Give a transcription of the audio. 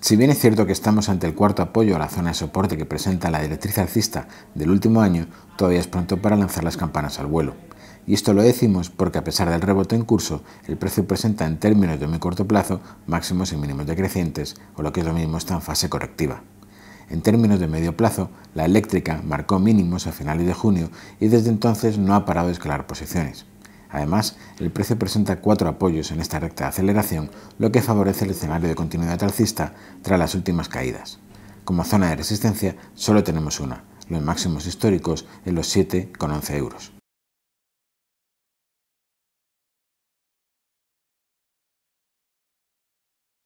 Si bien es cierto que estamos ante el cuarto apoyo a la zona de soporte que presenta la directriz alcista del último año, todavía es pronto para lanzar las campanas al vuelo. Y esto lo decimos porque a pesar del rebote en curso, el precio presenta en términos de muy corto plazo máximos y mínimos decrecientes, o lo que es lo mismo está en fase correctiva. En términos de medio plazo, la eléctrica marcó mínimos a finales de junio y desde entonces no ha parado de escalar posiciones. Además, el precio presenta cuatro apoyos en esta recta de aceleración, lo que favorece el escenario de continuidad alcista tras las últimas caídas. Como zona de resistencia solo tenemos una, los máximos históricos en los 7,11 euros.